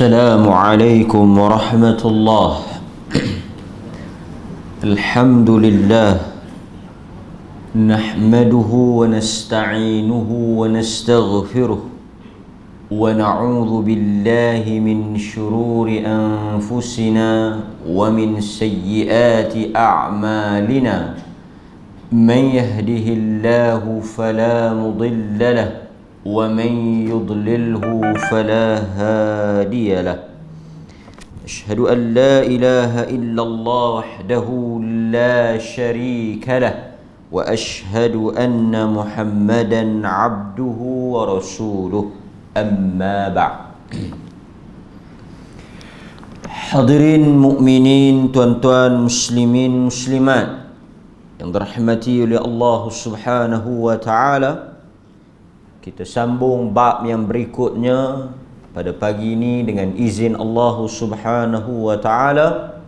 السلام عليكم ورحمة الله الحمد لله نحمده ونستعينه ونستغفره ونعوذ بالله من شرور أنفسنا ومن سيئات أعمالنا من يهده الله فلا مضل له ومن يضلله فلا هادي له أشهد أن لا إله إلا الله وحده لا شريك له وأشهد أن محمدا عبده ورسوله أما بعد Hadirin mukminin, tuan-tuan muslimin muslimat yang dirahmati oleh Allah Subhanahu wa taala. kita sambung bab yang berikutnya pada pagi ini dengan izin Allah Subhanahu wa taala.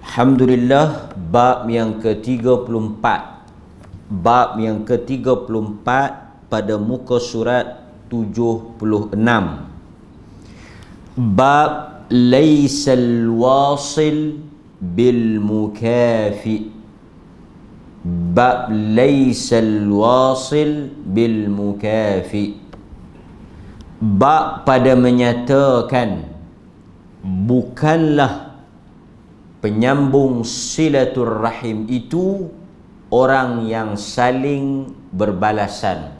Alhamdulillah bab yang ke-34. Bab yang ke-34 pada muka surat 76. Bab laisal wasil bil mukafi' bab laisal wasil bil mukafi bab pada menyatakan bukanlah penyambung silatul itu orang yang saling berbalasan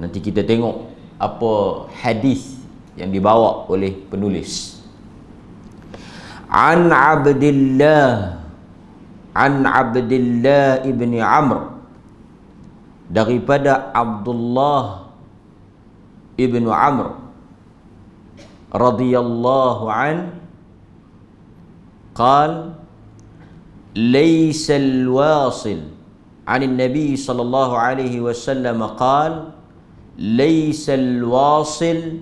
nanti kita tengok apa hadis yang dibawa oleh penulis an abdillah an Abdullah ibni Amr daripada Abdullah ibnu Amr radhiyallahu an qal laysa al-wasil عن النبي صلى الله عليه وسلم قال ليس الواصل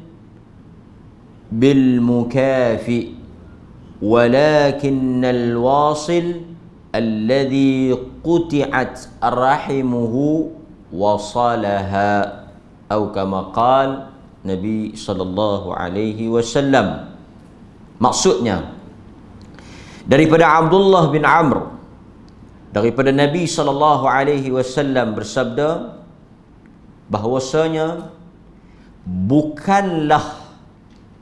بالمكافئ ولكن الواصل alladhi quti'at rahimuhu wa salaha atau kama qal Nabi sallallahu alaihi wasallam maksudnya daripada Abdullah bin Amr daripada Nabi sallallahu alaihi wasallam bersabda bahwasanya bukanlah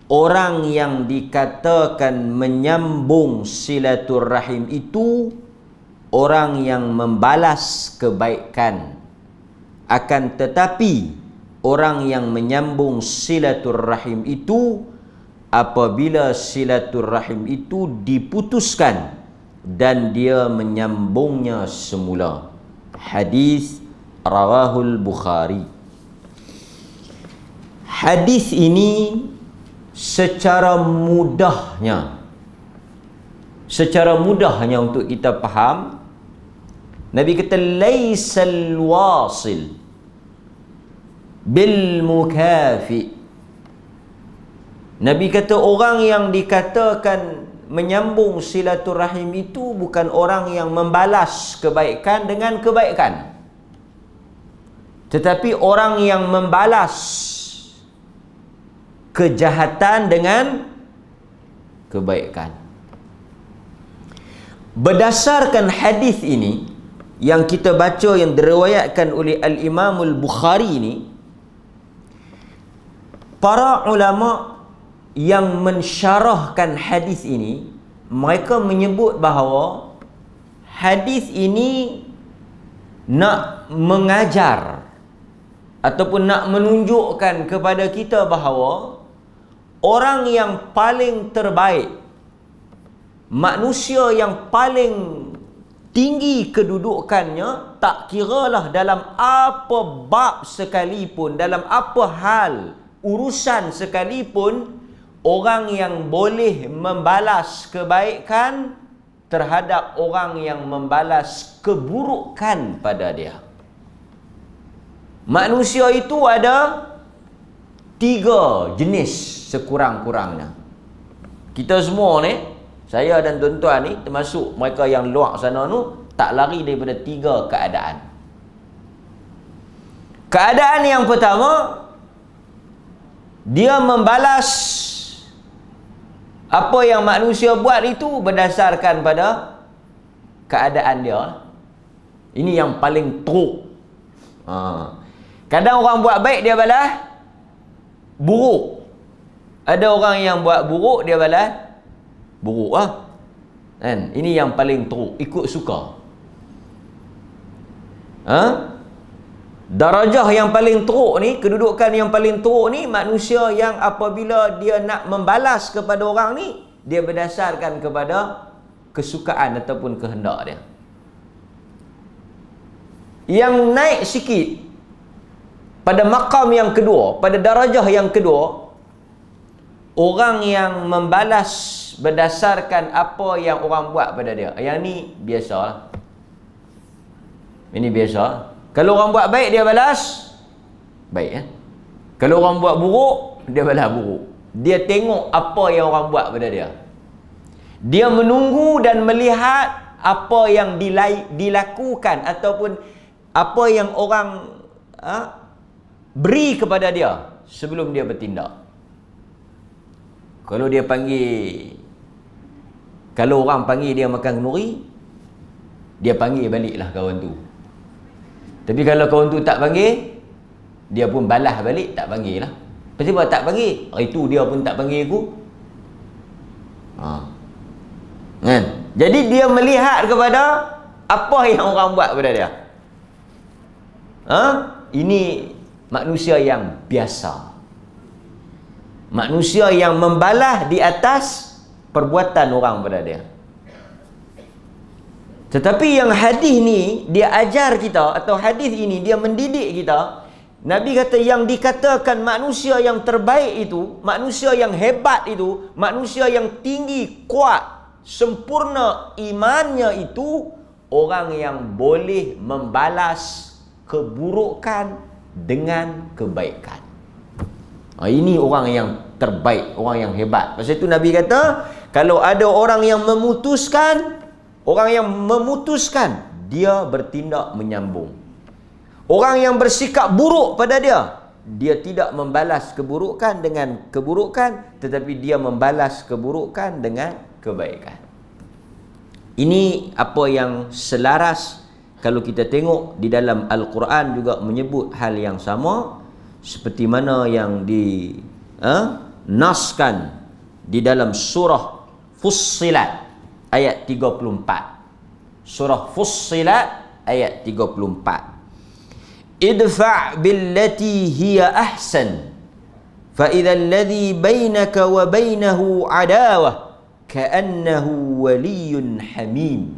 orang yang dikatakan menyambung silaturahim itu orang yang membalas kebaikan akan tetapi orang yang menyambung silaturrahim itu apabila silaturrahim itu diputuskan dan dia menyambungnya semula hadis rawahul bukhari hadis ini secara mudahnya secara mudahnya untuk kita faham Nabi kata laisal wasil bil mukafi. Nabi kata orang yang dikatakan menyambung silaturahim itu bukan orang yang membalas kebaikan dengan kebaikan. Tetapi orang yang membalas kejahatan dengan kebaikan. Berdasarkan hadis ini, yang kita baca yang diriwayatkan oleh al-Imam al-Bukhari ini para ulama yang mensyarahkan hadis ini mereka menyebut bahawa hadis ini nak mengajar ataupun nak menunjukkan kepada kita bahawa orang yang paling terbaik manusia yang paling tinggi kedudukannya tak kiralah dalam apa bab sekalipun dalam apa hal urusan sekalipun orang yang boleh membalas kebaikan terhadap orang yang membalas keburukan pada dia manusia itu ada tiga jenis sekurang-kurangnya kita semua ni saya dan tuan-tuan ni termasuk mereka yang luar sana tu tak lari daripada tiga keadaan keadaan yang pertama dia membalas apa yang manusia buat itu berdasarkan pada keadaan dia ini yang paling teruk ha. kadang orang buat baik dia balas buruk ada orang yang buat buruk dia balas buruk lah kan ini yang paling teruk ikut suka ha? darajah yang paling teruk ni kedudukan yang paling teruk ni manusia yang apabila dia nak membalas kepada orang ni dia berdasarkan kepada kesukaan ataupun kehendak dia yang naik sikit pada makam yang kedua pada darajah yang kedua orang yang membalas berdasarkan apa yang orang buat pada dia. Yang ni biasa Ini biasa. Kalau orang buat baik dia balas baik eh. Kalau orang buat buruk dia balas buruk. Dia tengok apa yang orang buat pada dia. Dia menunggu dan melihat apa yang dilakukan ataupun apa yang orang ha, beri kepada dia sebelum dia bertindak kalau dia panggil kalau orang panggil dia makan kenuri dia panggil baliklah kawan tu tapi kalau kawan tu tak panggil dia pun balas balik tak panggil lah sebab tak panggil hari ah, tu dia pun tak panggil aku ha. Kan? jadi dia melihat kepada apa yang orang buat kepada dia ha? ini manusia yang biasa manusia yang membalas di atas perbuatan orang pada dia tetapi yang hadis ni dia ajar kita atau hadis ini dia mendidik kita Nabi kata yang dikatakan manusia yang terbaik itu, manusia yang hebat itu, manusia yang tinggi, kuat, sempurna imannya itu orang yang boleh membalas keburukan dengan kebaikan. Ah, ini orang yang terbaik orang yang hebat masa itu Nabi kata kalau ada orang yang memutuskan orang yang memutuskan dia bertindak menyambung orang yang bersikap buruk pada dia dia tidak membalas keburukan dengan keburukan tetapi dia membalas keburukan dengan kebaikan ini apa yang selaras kalau kita tengok di dalam Al-Quran juga menyebut hal yang sama seperti mana yang di ha? naskan di dalam surah Fussilat ayat 34. Surah Fussilat ayat 34. Idfa' billati hiya ahsan fa idza alladhi bainaka wa bainahu adawah ka'annahu waliyyun hamim.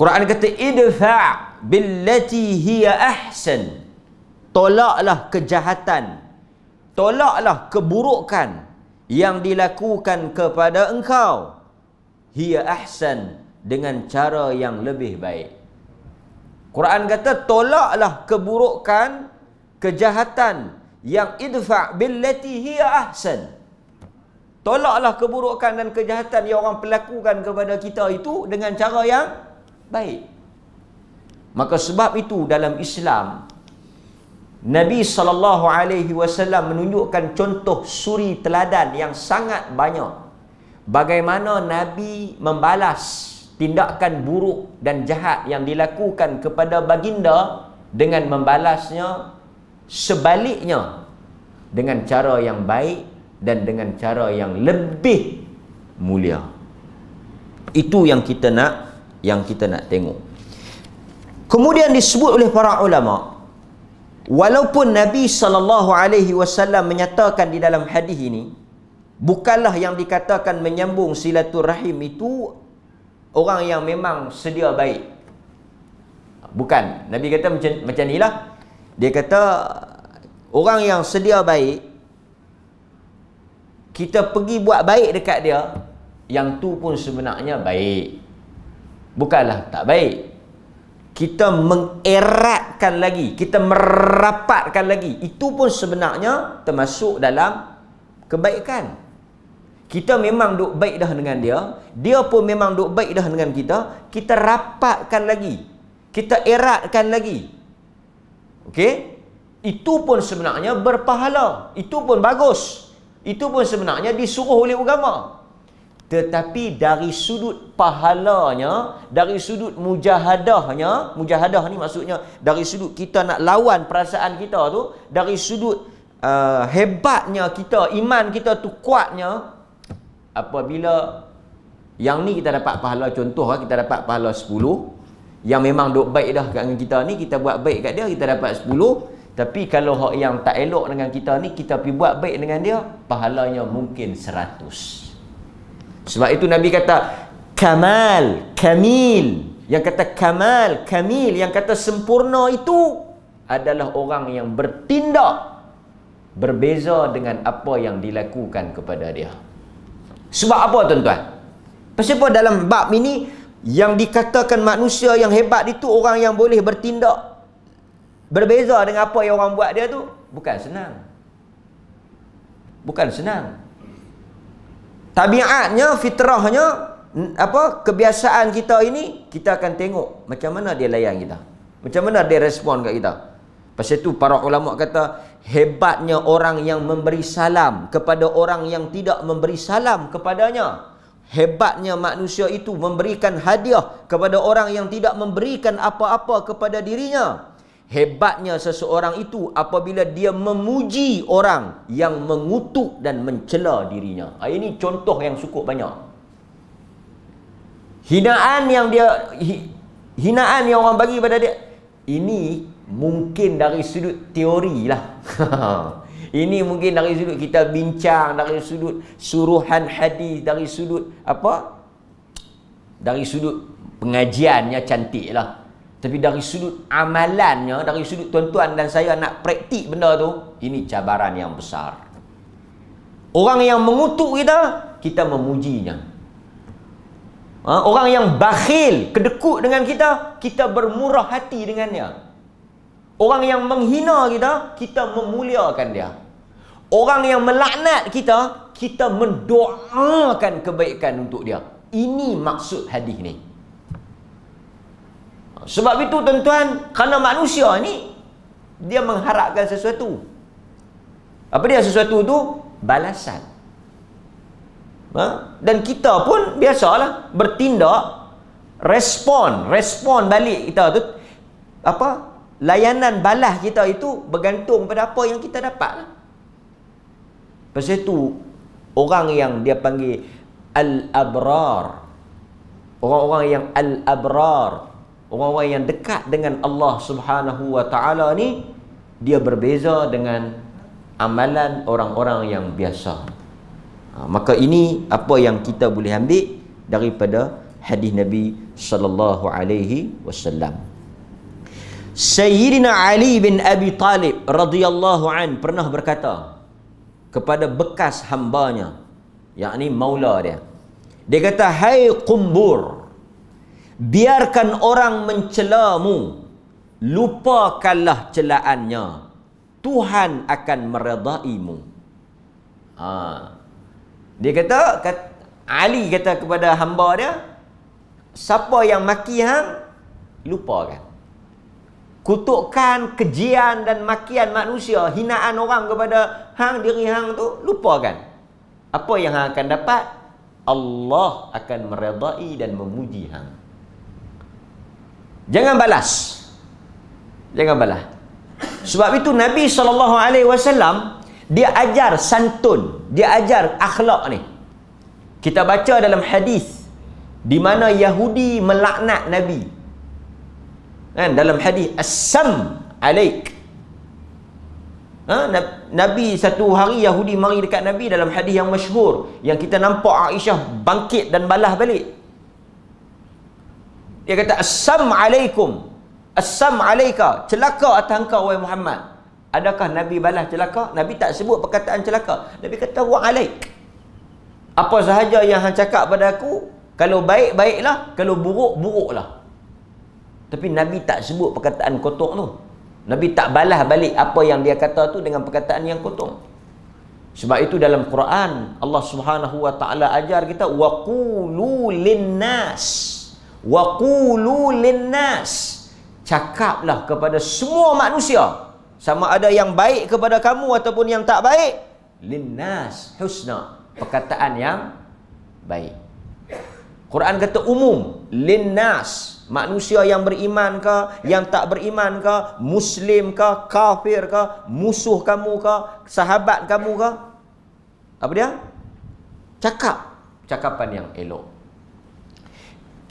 Quran kata idfa' billati hiya ahsan. Tolaklah kejahatan tolaklah keburukan yang dilakukan kepada engkau hiya ahsan dengan cara yang lebih baik Quran kata tolaklah keburukan kejahatan yang idfa billati hiya ahsan tolaklah keburukan dan kejahatan yang orang pelakukan kepada kita itu dengan cara yang baik maka sebab itu dalam Islam Nabi sallallahu alaihi wasallam menunjukkan contoh suri teladan yang sangat banyak. Bagaimana Nabi membalas tindakan buruk dan jahat yang dilakukan kepada baginda dengan membalasnya sebaliknya dengan cara yang baik dan dengan cara yang lebih mulia. Itu yang kita nak yang kita nak tengok. Kemudian disebut oleh para ulama Walaupun Nabi sallallahu alaihi wasallam menyatakan di dalam hadis ini bukanlah yang dikatakan menyambung silaturahim itu orang yang memang sedia baik. Bukan. Nabi kata macam macam inilah. Dia kata orang yang sedia baik kita pergi buat baik dekat dia yang tu pun sebenarnya baik. Bukanlah tak baik kita mengeratkan lagi kita merapatkan lagi itu pun sebenarnya termasuk dalam kebaikan kita memang duk baik dah dengan dia dia pun memang duk baik dah dengan kita kita rapatkan lagi kita eratkan lagi okey itu pun sebenarnya berpahala itu pun bagus itu pun sebenarnya disuruh oleh agama tetapi dari sudut pahalanya dari sudut mujahadahnya mujahadah ni maksudnya dari sudut kita nak lawan perasaan kita tu dari sudut uh, hebatnya kita iman kita tu kuatnya apabila yang ni kita dapat pahala contoh ah, kita dapat pahala 10 yang memang duk baik dah dengan kita ni kita buat baik kat dia kita dapat 10 tapi kalau yang tak elok dengan kita ni kita pergi buat baik dengan dia pahalanya mungkin seratus. Sebab itu Nabi kata kamal, kamil. Yang kata kamal, kamil, yang kata sempurna itu adalah orang yang bertindak berbeza dengan apa yang dilakukan kepada dia. Sebab apa tuan-tuan? Pasal apa dalam bab ini yang dikatakan manusia yang hebat itu orang yang boleh bertindak berbeza dengan apa yang orang buat dia tu bukan senang. Bukan senang tabiatnya fitrahnya apa kebiasaan kita ini kita akan tengok macam mana dia layan kita macam mana dia respon kat kita pasal tu para ulama kata hebatnya orang yang memberi salam kepada orang yang tidak memberi salam kepadanya hebatnya manusia itu memberikan hadiah kepada orang yang tidak memberikan apa-apa kepada dirinya hebatnya seseorang itu apabila dia memuji orang yang mengutuk dan mencela dirinya. Ah, ini contoh yang cukup banyak. Hinaan yang dia hinaan yang orang bagi pada dia ini mungkin dari sudut teori lah. ini mungkin dari sudut kita bincang, dari sudut suruhan hadis, dari sudut apa? Dari sudut pengajiannya cantik lah. Tapi dari sudut amalannya, dari sudut tuan-tuan dan saya nak praktik benda tu, ini cabaran yang besar. Orang yang mengutuk kita, kita memujinya. Ha? Orang yang bakhil, kedekut dengan kita, kita bermurah hati dengannya. Orang yang menghina kita, kita memuliakan dia. Orang yang melaknat kita, kita mendoakan kebaikan untuk dia. Ini maksud hadis ni. Sebab itu tuan-tuan, kerana manusia ni dia mengharapkan sesuatu. Apa dia sesuatu tu? Balasan. Ha? Dan kita pun biasalah bertindak respon, respon balik kita tu apa? Layanan balas kita itu bergantung pada apa yang kita dapat. Lah. Pasal itu orang yang dia panggil al-abrar. Orang-orang yang al-abrar, orang-orang yang dekat dengan Allah Subhanahu wa taala ni dia berbeza dengan amalan orang-orang yang biasa. Ha, maka ini apa yang kita boleh ambil daripada hadis Nabi sallallahu alaihi wasallam. Sayyidina Ali bin Abi Talib radhiyallahu an pernah berkata kepada bekas hambanya yakni maula dia. Dia kata hai hey, kumbur biarkan orang mencelamu lupakanlah celaannya Tuhan akan meredaimu ha. dia kata, kata Ali kata kepada hamba dia siapa yang maki hang lupakan Kutukkan kejian dan makian manusia hinaan orang kepada hang diri hang tu lupakan apa yang hang akan dapat Allah akan meredai dan memuji hang Jangan balas. Jangan balas. Sebab itu Nabi saw dia ajar santun, dia ajar akhlak ni. Kita baca dalam hadis di mana Yahudi melaknat Nabi. Kan dalam hadis as-sam alaik. Ha? Nabi satu hari Yahudi mari dekat Nabi dalam hadis yang masyhur yang kita nampak Aisyah bangkit dan balas balik. Dia kata assam alaikum. Assam alaika. Celaka atas engkau wahai Muhammad. Adakah Nabi balas celaka? Nabi tak sebut perkataan celaka. Nabi kata wa alaik. Apa sahaja yang hang cakap pada aku, kalau baik baiklah, kalau buruk buruklah. Tapi Nabi tak sebut perkataan kotor tu. Nabi tak balas balik apa yang dia kata tu dengan perkataan yang kotor. Sebab itu dalam Quran Allah Subhanahu wa taala ajar kita waqulul lin nas waqulu linnas cakaplah kepada semua manusia sama ada yang baik kepada kamu ataupun yang tak baik linnas husna perkataan yang baik Quran kata umum linnas manusia yang beriman ke yang tak beriman ke muslim ke kafir ke musuh kamu ke sahabat kamu ke apa dia cakap cakapan yang elok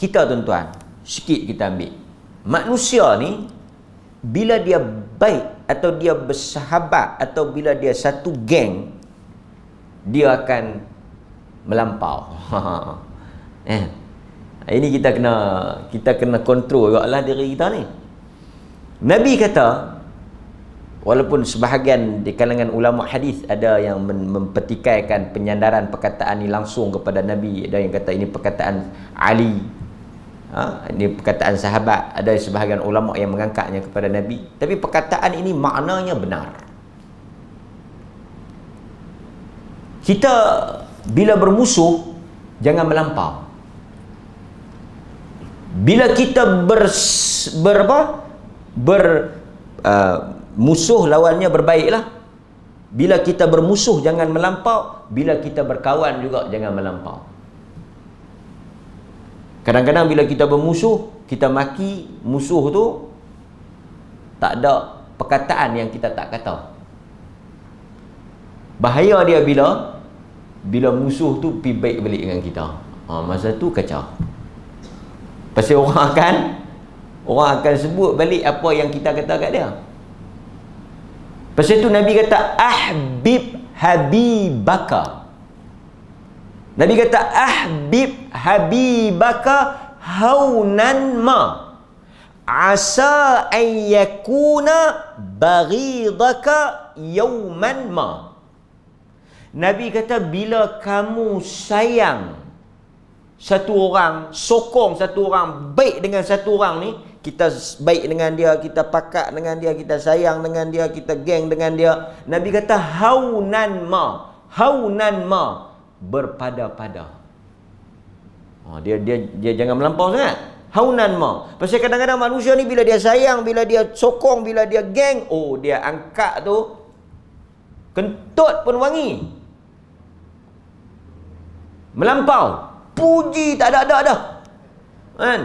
kita tuan-tuan sikit kita ambil manusia ni bila dia baik atau dia bersahabat atau bila dia satu geng dia akan melampau eh ini kita kena kita kena kontrol juga lah diri kita ni Nabi kata walaupun sebahagian di kalangan ulama hadis ada yang mempertikaikan penyandaran perkataan ini langsung kepada Nabi ada yang kata ini perkataan Ali ha? ini perkataan sahabat ada sebahagian ulama yang mengangkatnya kepada Nabi tapi perkataan ini maknanya benar kita bila bermusuh jangan melampau bila kita ber berapa ber uh, musuh lawannya berbaiklah bila kita bermusuh jangan melampau bila kita berkawan juga jangan melampau Kadang-kadang bila kita bermusuh, kita maki musuh tu tak ada perkataan yang kita tak kata. Bahaya dia bila bila musuh tu pi baik balik dengan kita. Ha, masa tu kacau. Pasal orang akan orang akan sebut balik apa yang kita kata kat dia. Pasal tu Nabi kata ahbib habibaka. Nabi kata ahbib habibaka haunan ma asa an yakuna baghidaka yawman ma Nabi kata bila kamu sayang satu orang sokong satu orang baik dengan satu orang ni kita baik dengan dia kita pakat dengan dia kita sayang dengan dia kita geng dengan dia Nabi kata haunan ma haunan ma berpada-pada. Oh, dia dia dia jangan melampau sangat. Haunan mau. Pasal kadang-kadang manusia ni bila dia sayang, bila dia sokong, bila dia geng, oh dia angkat tu kentut pun wangi. Melampau. Puji tak ada-ada dah. Kan?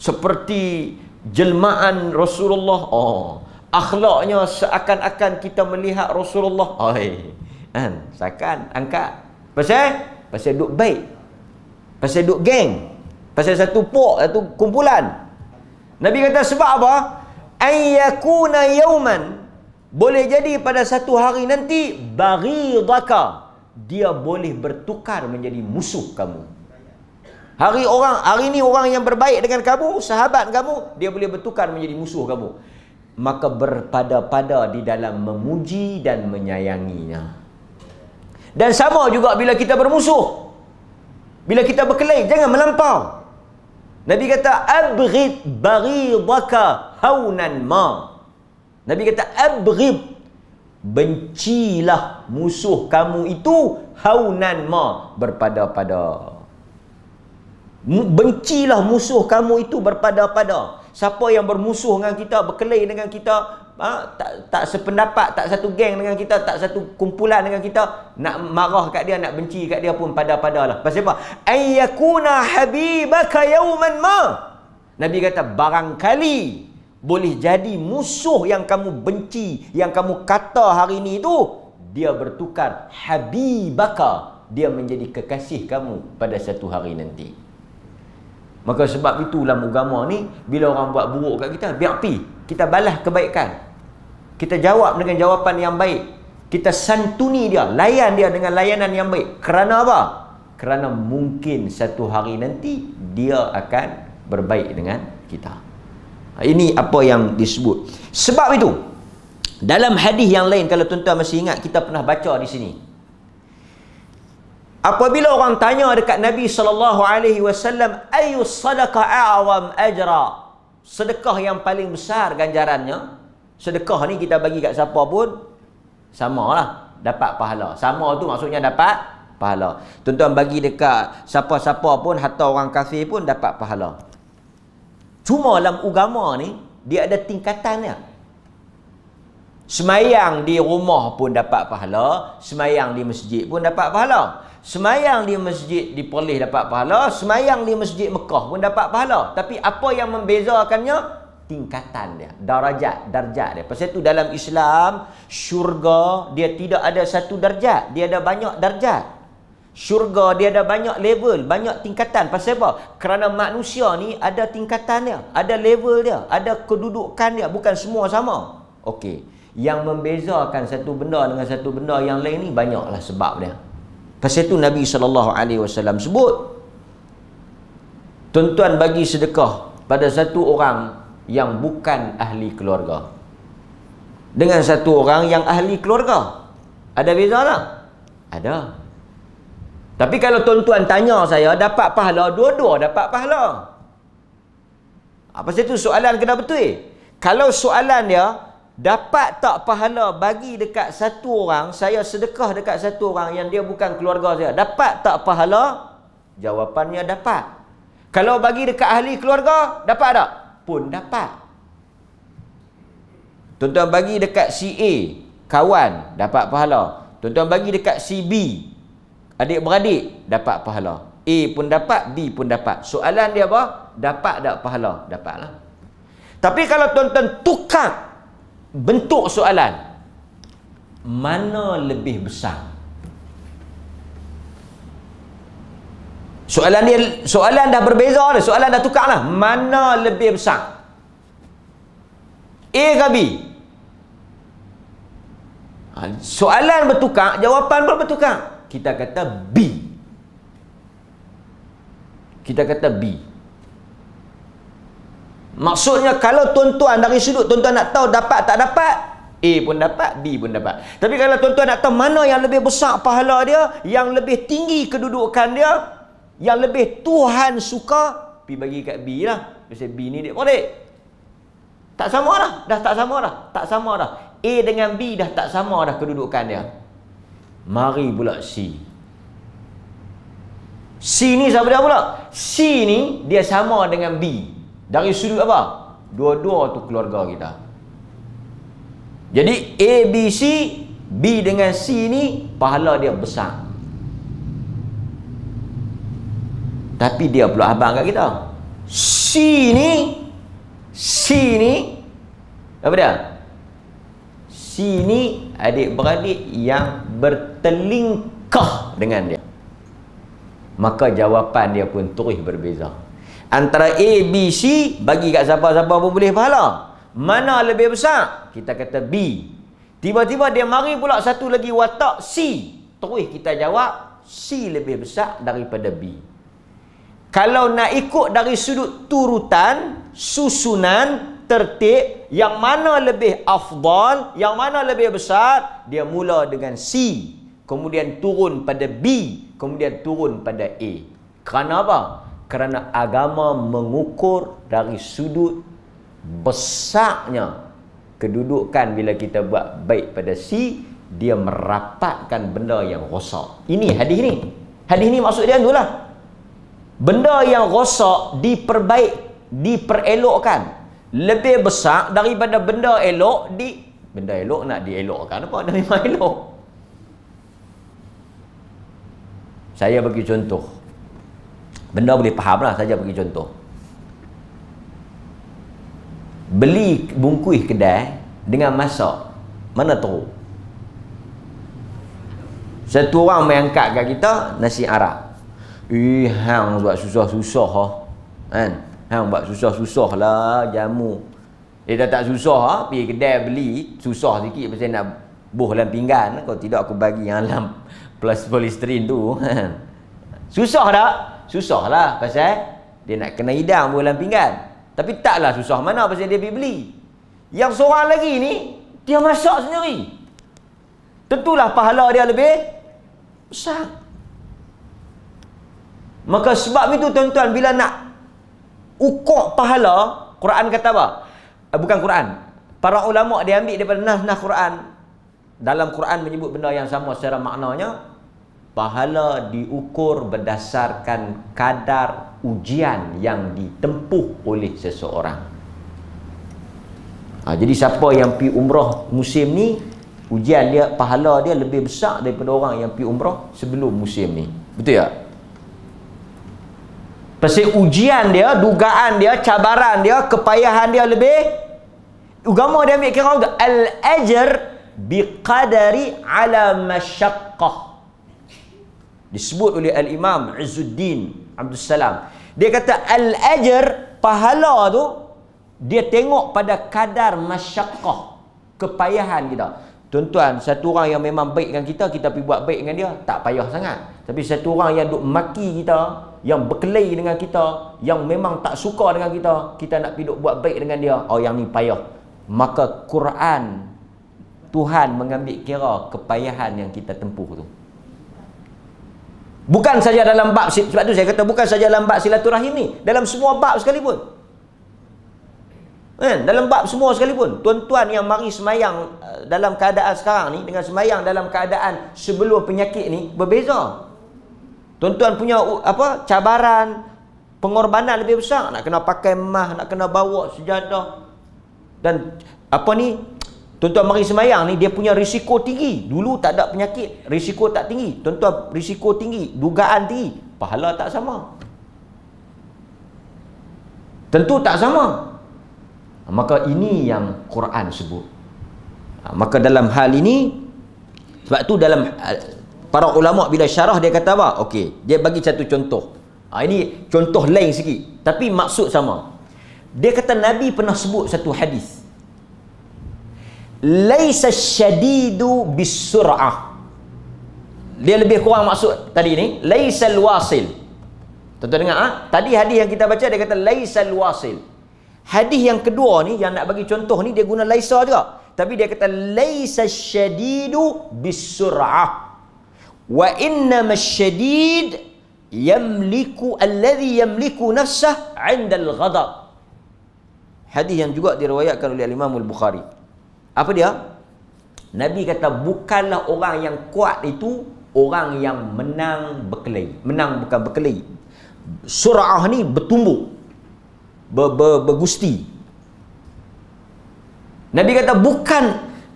Seperti jelmaan Rasulullah. Oh, akhlaknya seakan-akan kita melihat Rasulullah. Oh, hey. Kan? Sakan, angkat. Pasal? Pasal duk baik. Pasal duk geng. Pasal satu pok, satu kumpulan. Nabi kata sebab apa? Ayyakuna yauman. Boleh jadi pada satu hari nanti, baghidaka. Dia boleh bertukar menjadi musuh kamu. Hari orang hari ni orang yang berbaik dengan kamu, sahabat kamu, dia boleh bertukar menjadi musuh kamu. Maka berpada-pada di dalam memuji dan menyayanginya. Dan sama juga bila kita bermusuh. Bila kita berkelahi, jangan melampau. Nabi kata, "Abghid baghidaka haunan ma." Nabi kata, "Abghid bencilah musuh kamu itu haunan ma berpada-pada." Bencilah musuh kamu itu berpada-pada. Siapa yang bermusuh dengan kita, berkelahi dengan kita, ha, tak, tak sependapat, tak satu geng dengan kita, tak satu kumpulan dengan kita nak marah kat dia, nak benci kat dia pun pada pada lah. Pasal apa? Ayyakuna habibaka yawman ma. Nabi kata barangkali boleh jadi musuh yang kamu benci, yang kamu kata hari ini itu dia bertukar habibaka, dia menjadi kekasih kamu pada satu hari nanti. Maka sebab itulah agama ni bila orang buat buruk kat kita, biar pi. Kita balas kebaikan kita jawab dengan jawapan yang baik kita santuni dia layan dia dengan layanan yang baik kerana apa kerana mungkin satu hari nanti dia akan berbaik dengan kita ini apa yang disebut sebab itu dalam hadis yang lain kalau tuan-tuan masih ingat kita pernah baca di sini Apabila orang tanya dekat Nabi sallallahu alaihi wasallam ayu sadaqah a'wam ajra sedekah yang paling besar ganjarannya sedekah ni kita bagi kat siapa pun lah dapat pahala. Sama tu maksudnya dapat pahala. Tuan-tuan bagi dekat siapa-siapa pun hatta orang kafir pun dapat pahala. Cuma dalam agama ni dia ada tingkatan dia. Semayang di rumah pun dapat pahala, semayang di masjid pun dapat pahala. Semayang di masjid di Perlis dapat pahala, semayang di masjid Mekah pun dapat pahala. Tapi apa yang membezakannya? tingkatan dia darajat darjat dia pasal tu dalam Islam syurga dia tidak ada satu darjat dia ada banyak darjat syurga dia ada banyak level banyak tingkatan pasal apa kerana manusia ni ada tingkatan dia ada level dia ada kedudukan dia bukan semua sama okey yang membezakan satu benda dengan satu benda yang lain ni banyaklah sebab dia pasal tu Nabi sallallahu alaihi wasallam sebut tuan-tuan bagi sedekah pada satu orang yang bukan ahli keluarga dengan satu orang yang ahli keluarga ada beza tak? ada tapi kalau tuan-tuan tanya saya dapat pahala dua-dua dapat pahala apa itu soalan kena betul eh? kalau soalan dia dapat tak pahala bagi dekat satu orang saya sedekah dekat satu orang yang dia bukan keluarga saya dapat tak pahala jawapannya dapat kalau bagi dekat ahli keluarga dapat tak? pun dapat. Tuan-tuan bagi dekat si A, kawan, dapat pahala. Tuan-tuan bagi dekat si B, adik-beradik, dapat pahala. A pun dapat, B pun dapat. Soalan dia apa? Dapat tak pahala? Dapatlah. Tapi kalau tuan-tuan tukar bentuk soalan, mana lebih besar? Soalan dia soalan dah berbeza dah. Soalan dah tukar lah. Mana lebih besar? A ke B? Ha, soalan bertukar, jawapan pun bertukar. Kita kata B. Kita kata B. Maksudnya kalau tuan-tuan dari sudut tuan-tuan nak tahu dapat tak dapat, A pun dapat, B pun dapat. Tapi kalau tuan-tuan nak tahu mana yang lebih besar pahala dia, yang lebih tinggi kedudukan dia, yang lebih Tuhan suka pi bagi kat B lah mesti B ni dia boleh tak sama dah dah tak sama dah tak sama dah A dengan B dah tak sama dah kedudukan dia mari pula C C ni siapa dia pula C ni dia sama dengan B dari sudut apa dua-dua tu keluarga kita jadi A, B, C B dengan C ni pahala dia besar tapi dia pula abang kat kita si ni si ni apa dia si ni adik-beradik yang bertelingkah dengan dia maka jawapan dia pun terus berbeza antara A, B, C bagi kat siapa-siapa pun boleh pahala mana lebih besar kita kata B tiba-tiba dia mari pula satu lagi watak C terus kita jawab C lebih besar daripada B kalau nak ikut dari sudut turutan susunan tertib yang mana lebih afdal yang mana lebih besar dia mula dengan C kemudian turun pada B kemudian turun pada A kerana apa kerana agama mengukur dari sudut besarnya kedudukan bila kita buat baik pada C dia merapatkan benda yang rosak ini hadis ni hadis ni maksud dia lah benda yang rosak diperbaik diperelokkan lebih besar daripada benda elok di benda elok nak dielokkan apa dari mana elok saya bagi contoh benda boleh faham lah saja bagi contoh beli bungkuih kedai dengan masak mana tahu. satu orang mengangkat kat kita nasi arak Eh, hang buat susah-susah ha. Kan? Hang buat susah-susah lah jamu. Dia eh, dah tak susah ha. Pergi kedai beli, susah sikit pasal nak buh dalam pinggan. Kalau tidak aku bagi yang dalam plus polystyrene tu. Kan? susah tak? Susah lah pasal dia nak kena hidang buh dalam pinggan. Tapi taklah susah mana pasal dia pergi beli. Yang seorang lagi ni, dia masak sendiri. Tentulah pahala dia lebih besar. Maka sebab itu tuan-tuan bila nak ukur pahala, Quran kata apa? Eh, bukan Quran. Para ulama dia ambil daripada nas-nas Quran. Dalam Quran menyebut benda yang sama secara maknanya pahala diukur berdasarkan kadar ujian yang ditempuh oleh seseorang. Ha, jadi siapa yang pi umrah musim ni ujian dia pahala dia lebih besar daripada orang yang pi umrah sebelum musim ni. Betul tak? Ya? Pasal ujian dia, dugaan dia, cabaran dia, kepayahan dia lebih. Ugama dia ambil kira untuk al-ajr biqadari ala masyakkah. Disebut oleh Al-Imam Izzuddin Abdul Salam. Dia kata al-ajr, pahala tu, dia tengok pada kadar masyakkah, kepayahan kita. Tuan-tuan, satu orang yang memang baik dengan kita, kita pergi buat baik dengan dia, tak payah sangat. Tapi satu orang yang duk maki kita, yang berkelahi dengan kita, yang memang tak suka dengan kita, kita nak pergi buat baik dengan dia, oh yang ni payah. Maka Quran, Tuhan mengambil kira kepayahan yang kita tempuh tu. Bukan saja dalam bab, sebab tu saya kata bukan saja dalam bab silaturahim ni, dalam semua bab sekalipun. Eh Dalam bab semua sekalipun. Tuan-tuan yang mari semayang eh, dalam keadaan sekarang ni, dengan semayang dalam keadaan sebelum penyakit ni, berbeza. Berbeza. Tuan-tuan punya apa cabaran pengorbanan lebih besar nak kena pakai mah nak kena bawa sejadah dan apa ni tuan-tuan mari semayang ni dia punya risiko tinggi dulu tak ada penyakit risiko tak tinggi tuan-tuan risiko tinggi dugaan tinggi pahala tak sama tentu tak sama ah, maka ini yang Quran sebut ah, maka dalam hal ini sebab tu dalam ah, para ulama bila syarah dia kata apa? Okey, dia bagi satu contoh. Ha, ini contoh lain sikit tapi maksud sama. Dia kata Nabi pernah sebut satu hadis. Laisa syadidu bisur'ah. Dia lebih kurang maksud tadi ni, laisal wasil. Tuan-tuan dengar ah, ha? tadi hadis yang kita baca dia kata laisal wasil. Hadis yang kedua ni yang nak bagi contoh ni dia guna laisa juga. Tapi dia kata laisa syadidu bisur'ah wa inna masyadid yamliku alladhi yamliku nafsah 'inda al-ghadab hadis yang juga diriwayatkan oleh Imam Al-Bukhari apa dia Nabi kata bukanlah orang yang kuat itu orang yang menang berkelahi menang bukan berkelahi surah ni bertumbuh ber, ber, Nabi kata bukan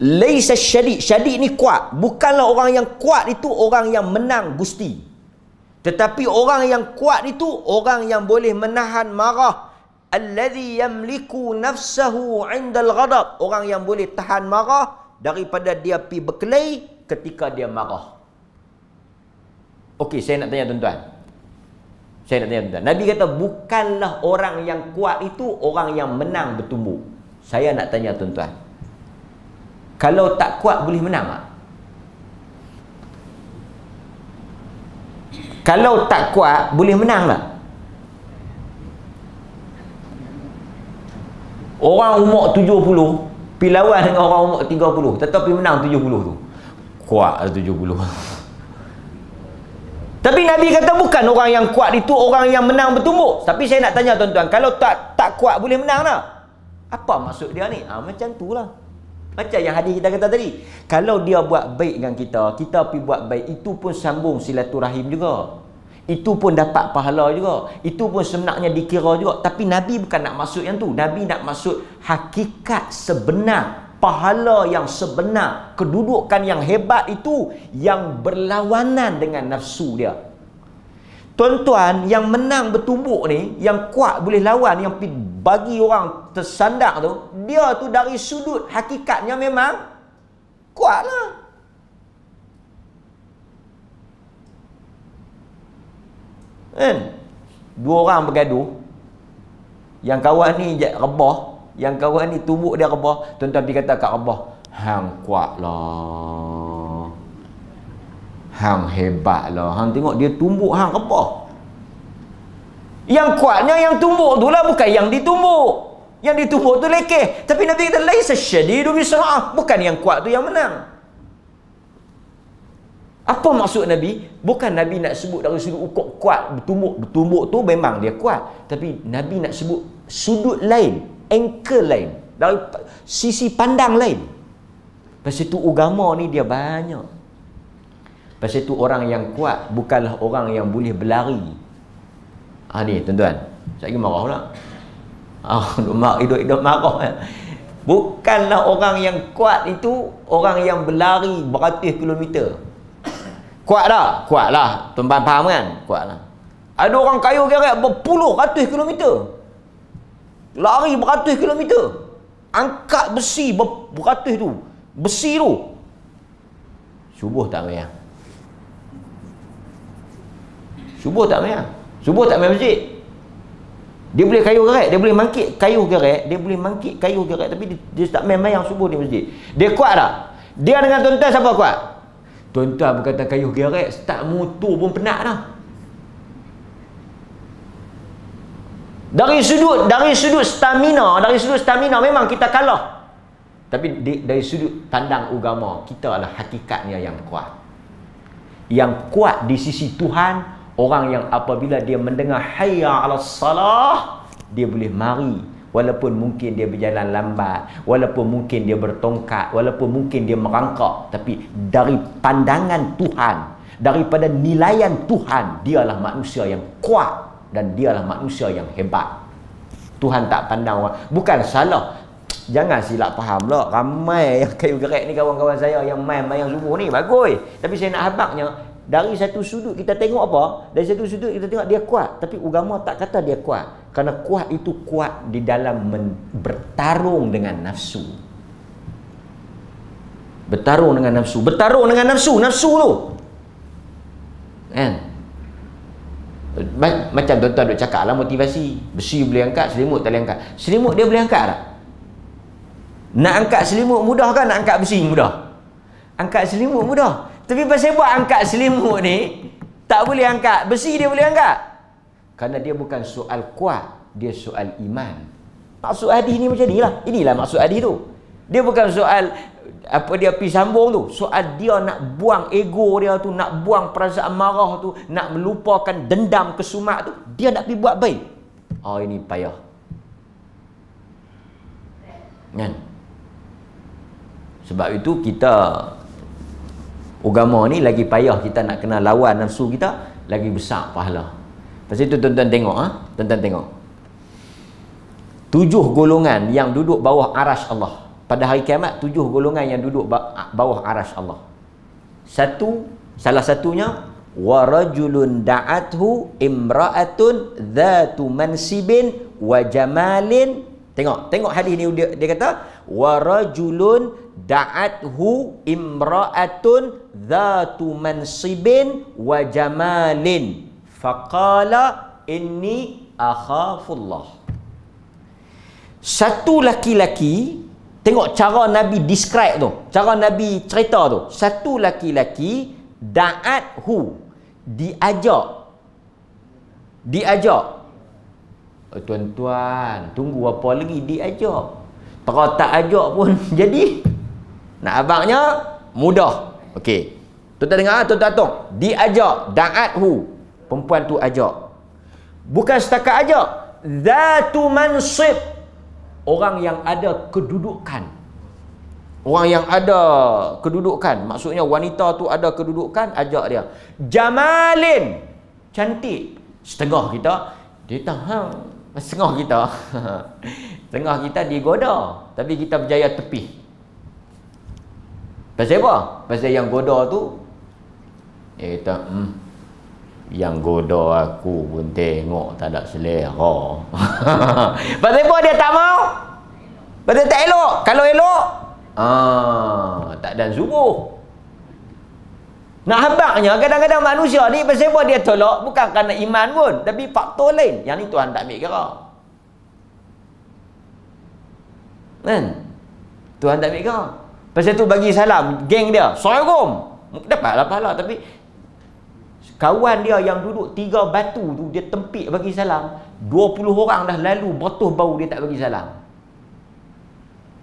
Laisa syadid. Syadid ni kuat. Bukanlah orang yang kuat itu orang yang menang gusti. Tetapi orang yang kuat itu orang yang boleh menahan marah. Alladhi yamliku nafsahu indal ghadab. Orang yang boleh tahan marah daripada dia pi berkelai ketika dia marah. Okey, saya nak tanya tuan-tuan. Saya nak tanya tuan-tuan. Nabi kata, bukanlah orang yang kuat itu orang yang menang bertumbuk. Saya nak tanya tuan-tuan kalau tak kuat boleh menang tak? kalau tak kuat boleh menang tak? orang umur 70 pergi lawan dengan orang umur tiga puluh tetapi menang tujuh puluh tu kuat lah tujuh puluh. tapi Nabi kata bukan orang yang kuat itu orang yang menang bertumbuk. Tapi saya nak tanya tuan-tuan, kalau tak tak kuat boleh menang tak? Apa maksud dia ni? Ah ha, macam lah. Macam yang hadis kita kata tadi. Kalau dia buat baik dengan kita, kita pergi buat baik, itu pun sambung silaturahim juga. Itu pun dapat pahala juga. Itu pun sebenarnya dikira juga. Tapi Nabi bukan nak masuk yang tu. Nabi nak masuk hakikat sebenar. Pahala yang sebenar. Kedudukan yang hebat itu yang berlawanan dengan nafsu dia. Tuan-tuan yang menang bertumbuk ni, yang kuat boleh lawan, yang bagi orang tersandak tu, dia tu dari sudut hakikatnya memang kuat lah. Kan? Dua orang bergaduh. Yang kawan ni je rebah, yang kawan ni tumbuk dia rebah. Tuan-tuan pergi kata kat rebah, hang lah hang hebat lah hang tengok dia tumbuk hang apa yang kuatnya yang tumbuk tu lah bukan yang ditumbuk yang ditumbuk tu lekeh tapi Nabi kata lain sesyadidu misra'ah bukan yang kuat tu yang menang apa maksud Nabi? Bukan Nabi nak sebut dari sudut ukur kuat, bertumbuk. Bertumbuk tu memang dia kuat. Tapi Nabi nak sebut sudut lain, angle lain, dari sisi pandang lain. Pasal tu agama ni dia banyak. Pasal tu orang yang kuat bukanlah orang yang boleh berlari. Ah ni tuan-tuan. Saya lagi marah pula. Ah duk marah, hidup, hidup marah. Bukanlah orang yang kuat itu orang yang berlari beratus kilometer. Kuat dah? Kuat lah. Tuan-tuan faham kan? Kuat lah. Ada orang kayu gerak berpuluh ratus kilometer. Lari beratus kilometer. Angkat besi ber, beratus tu. Besi tu. Subuh tak payah subuh tak payah subuh tak payah masjid dia boleh kayu geret dia boleh mangkit kayu geret dia boleh mangkit kayu geret tapi dia, dia tak payah yang subuh di masjid dia kuat tak? dia dengan tuan-tuan siapa kuat? tuan-tuan berkata kayu geret start mutu pun penat dah dari sudut dari sudut stamina dari sudut stamina memang kita kalah tapi di, dari sudut tandang agama kita adalah hakikatnya yang kuat yang kuat di sisi Tuhan Orang yang apabila dia mendengar hayya ala salah dia boleh mari walaupun mungkin dia berjalan lambat, walaupun mungkin dia bertongkat, walaupun mungkin dia merangkak tapi dari pandangan Tuhan, daripada nilaian Tuhan, dialah manusia yang kuat dan dialah manusia yang hebat. Tuhan tak pandang orang. Bukan salah. Jangan silap faham lah. Ramai yang kayu gerak ni kawan-kawan saya yang main-main subuh ni. Bagus. Tapi saya nak habaknya dari satu sudut kita tengok apa dari satu sudut kita tengok dia kuat tapi agama tak kata dia kuat kerana kuat itu kuat di dalam bertarung dengan nafsu bertarung dengan nafsu bertarung dengan nafsu nafsu tu kan macam tuan-tuan duk cakap lah motivasi besi boleh angkat selimut tak boleh angkat selimut dia boleh angkat tak? nak angkat selimut mudah kan nak angkat besi mudah angkat selimut mudah tapi pasal buat angkat selimut ni, tak boleh angkat. Besi dia boleh angkat. Karena dia bukan soal kuat, dia soal iman. Maksud hadis ni macam inilah. Inilah maksud hadis tu. Dia bukan soal apa dia pergi sambung tu. Soal dia nak buang ego dia tu, nak buang perasaan marah tu, nak melupakan dendam kesumat tu, dia nak pergi buat baik. Oh ini payah. Kan? Sebab itu kita agama ni lagi payah kita nak kena lawan nafsu kita lagi besar pahala lepas itu tuan-tuan tengok ha? tuan-tuan tengok tujuh golongan yang duduk bawah arash Allah pada hari kiamat tujuh golongan yang duduk bawah arash Allah satu salah satunya wa rajulun da'athu imra'atun dhatu mansibin wa jamalin tengok tengok hadis ni dia, dia kata wa rajulun da'athu imra'atun dhatu mansibin wa jamalin faqala inni akhafullah satu laki-laki tengok cara nabi describe tu cara nabi cerita tu satu laki-laki da'athu diajak diajak eh, tuan-tuan tunggu apa lagi diajak kalau tak ajak pun jadi nak abangnya mudah. Okey. Tuan-tuan dengar, tuan-tuan tok. Diajak hu, Perempuan tu ajak. Bukan setakat ajak. Zatu mansib. Orang yang ada kedudukan. Orang yang ada kedudukan. Maksudnya wanita tu ada kedudukan, ajak dia. Jamalin. Cantik. Setengah kita. Dia tahan. Setengah kita. Setengah kita digoda. Tapi kita berjaya tepi. Pasal apa? Pasal yang goda tu Dia eh, kata hmm, Yang goda aku pun tengok Tak ada selera Pasal apa dia tak mau? Pasal tak elok Kalau elok ah, Tak dan subuh Nak habaknya kadang-kadang manusia ni pasal apa dia tolak bukan kerana iman pun tapi faktor lain yang ni Tuhan tak ambil kira. Kan? Tuhan tak ambil kira. Lepas tu bagi salam geng dia. Assalamualaikum. Dapatlah pahala tapi kawan dia yang duduk tiga batu tu dia tempik bagi salam 20 orang dah lalu botoh bau dia tak bagi salam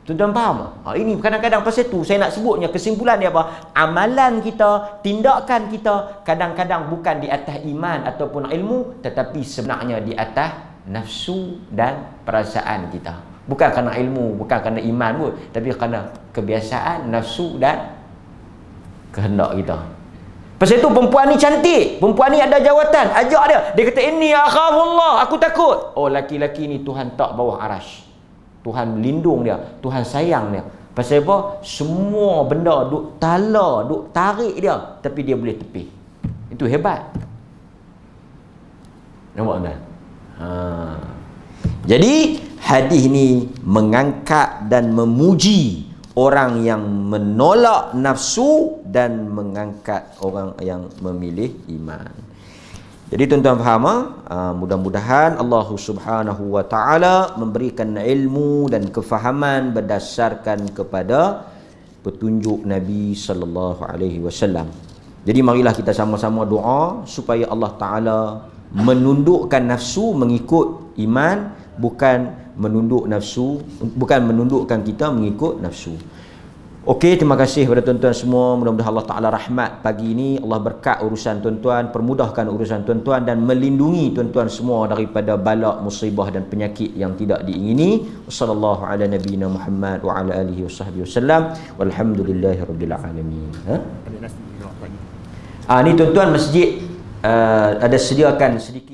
tuan-tuan faham ha, ini kadang-kadang pasal tu saya nak sebutnya kesimpulan dia apa amalan kita tindakan kita kadang-kadang bukan di atas iman ataupun ilmu tetapi sebenarnya di atas nafsu dan perasaan kita bukan kerana ilmu bukan kerana iman pun tapi kerana kebiasaan nafsu dan kehendak kita pasal itu perempuan ni cantik perempuan ni ada jawatan ajak dia dia kata ini akhafullah aku takut oh laki-laki ni Tuhan tak bawah aras Tuhan melindung dia Tuhan sayang dia pasal apa semua benda duk tala duk tarik dia tapi dia boleh tepi itu hebat nampak tak ha. jadi hadis ni mengangkat dan memuji orang yang menolak nafsu dan mengangkat orang yang memilih iman. Jadi tuan-tuan faham ah? Ah, mudah-mudahan Allah Subhanahu wa taala memberikan ilmu dan kefahaman berdasarkan kepada petunjuk Nabi sallallahu alaihi wasallam. Jadi marilah kita sama-sama doa supaya Allah taala menundukkan nafsu mengikut iman bukan menunduk nafsu bukan menundukkan kita mengikut nafsu Okey, terima kasih kepada tuan-tuan semua. Mudah-mudahan Allah Ta'ala rahmat pagi ini. Allah berkat urusan tuan-tuan, permudahkan urusan tuan-tuan dan melindungi tuan-tuan semua daripada balak, musibah dan penyakit yang tidak diingini. Wassalamualaikum warahmatullahi wabarakatuh. Alhamdulillahirrabbilalamin. Ha? Ah, ni tuan-tuan masjid uh, ada sediakan sedikit.